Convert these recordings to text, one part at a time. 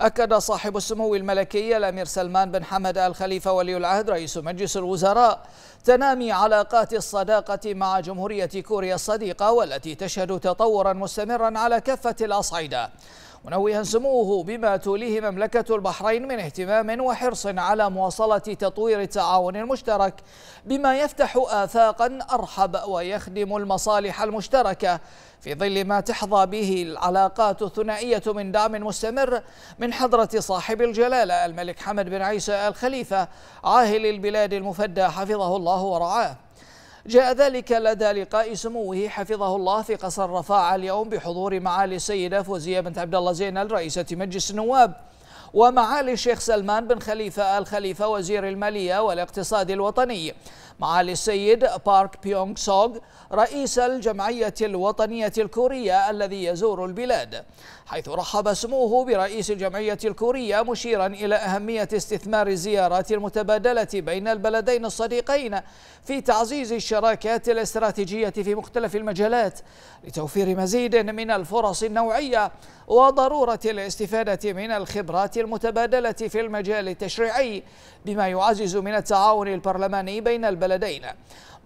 أكد صاحب السمو الملكي الأمير سلمان بن حمد آل خليفة ولي العهد رئيس مجلس الوزراء تنامي علاقات الصداقة مع جمهورية كوريا الصديقة والتي تشهد تطورا مستمرا على كافة الأصعدة منوها سموه بما توليه مملكة البحرين من اهتمام وحرص على مواصلة تطوير التعاون المشترك بما يفتح آفاقا أرحب ويخدم المصالح المشتركة في ظل ما تحظى به العلاقات الثنائية من دعم مستمر من حضرة صاحب الجلالة الملك حمد بن عيسى الخليفة عاهل البلاد المفدى حفظه الله ورعاه جاء ذلك لدى لقاء سموه حفظه الله في قصر رفاعة اليوم بحضور معالي السيدة فوزية بنت عبد الله زينل رئيسة مجلس النواب ومعالي الشيخ سلمان بن خليفة الخليفة وزير المالية والاقتصاد الوطني معالي السيد بارك بيونغ سوغ رئيس الجمعية الوطنية الكورية الذي يزور البلاد حيث رحب سموه برئيس الجمعية الكورية مشيرا إلى أهمية استثمار الزيارات المتبادلة بين البلدين الصديقين في تعزيز الشراكات الاستراتيجية في مختلف المجالات لتوفير مزيد من الفرص النوعية وضرورة الاستفادة من الخبرات المتبادلة في المجال التشريعي بما يعزز من التعاون البرلماني بين البلدين البلدين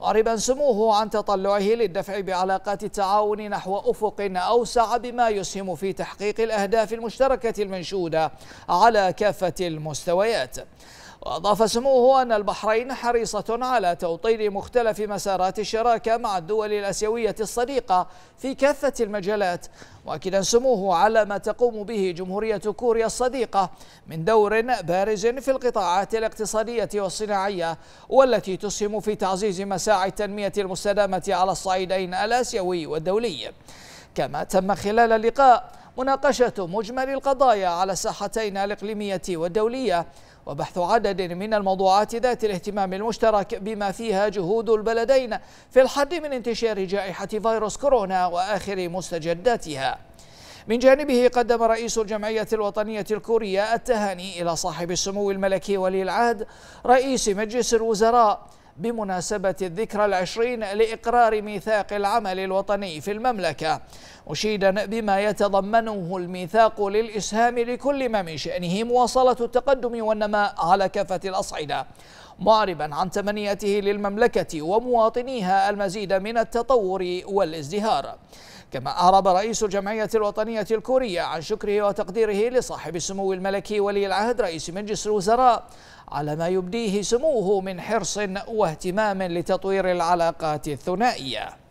معربا سموه عن تطلعه للدفع بعلاقات التعاون نحو أفق أوسع بما يسهم في تحقيق الأهداف المشتركة المنشودة على كافة المستويات وأضاف سموه أن البحرين حريصة على توطين مختلف مسارات الشراكة مع الدول الأسيوية الصديقة في كافة المجالات مؤكدا سموه على ما تقوم به جمهورية كوريا الصديقة من دور بارز في القطاعات الاقتصادية والصناعية والتي تسهم في تعزيز مساعي التنمية المستدامة على الصعيدين الآسيوي والدولي كما تم خلال اللقاء مناقشة مجمل القضايا على الساحتين الإقليمية والدولية وبحث عدد من الموضوعات ذات الاهتمام المشترك بما فيها جهود البلدين في الحد من انتشار جائحة فيروس كورونا وآخر مستجداتها من جانبه قدم رئيس الجمعية الوطنية الكورية التهاني إلى صاحب السمو الملكي ولي العهد رئيس مجلس الوزراء بمناسبة الذكرى العشرين لإقرار ميثاق العمل الوطني في المملكة مشيدا بما يتضمنه الميثاق للإسهام لكل ما من شأنه مواصلة التقدم والنماء على كافة الأصعدة معربا عن تمنيته للمملكة ومواطنيها المزيد من التطور والازدهار كما أعرب رئيس الجمعية الوطنية الكورية عن شكره وتقديره لصاحب السمو الملكي ولي العهد رئيس مجلس الوزراء على ما يبديه سموه من حرص واهتمام لتطوير العلاقات الثنائية